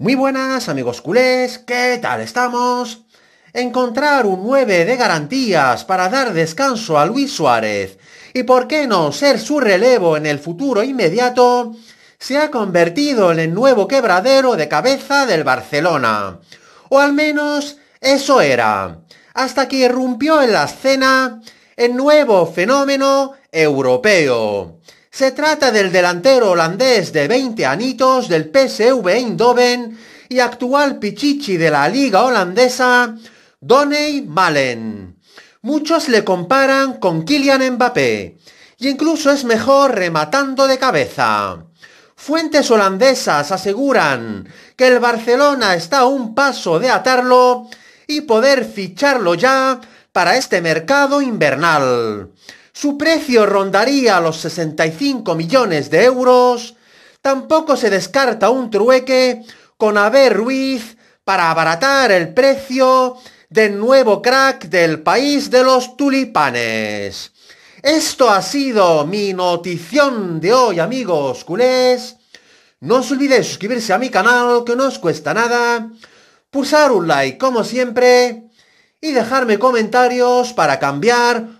Muy buenas amigos culés, ¿qué tal estamos? Encontrar un 9 de garantías para dar descanso a Luis Suárez y por qué no ser su relevo en el futuro inmediato se ha convertido en el nuevo quebradero de cabeza del Barcelona. O al menos eso era, hasta que irrumpió en la escena el nuevo fenómeno europeo. Se trata del delantero holandés de 20 anitos del PSV Eindhoven y actual pichichi de la liga holandesa, Donny Malen. Muchos le comparan con Kylian Mbappé y incluso es mejor rematando de cabeza. Fuentes holandesas aseguran que el Barcelona está a un paso de atarlo y poder ficharlo ya para este mercado invernal su precio rondaría los 65 millones de euros, tampoco se descarta un trueque con Abel Ruiz para abaratar el precio del nuevo crack del país de los tulipanes. Esto ha sido mi notición de hoy, amigos culés. No os olvidéis suscribirse a mi canal, que no os cuesta nada, pulsar un like como siempre y dejarme comentarios para cambiar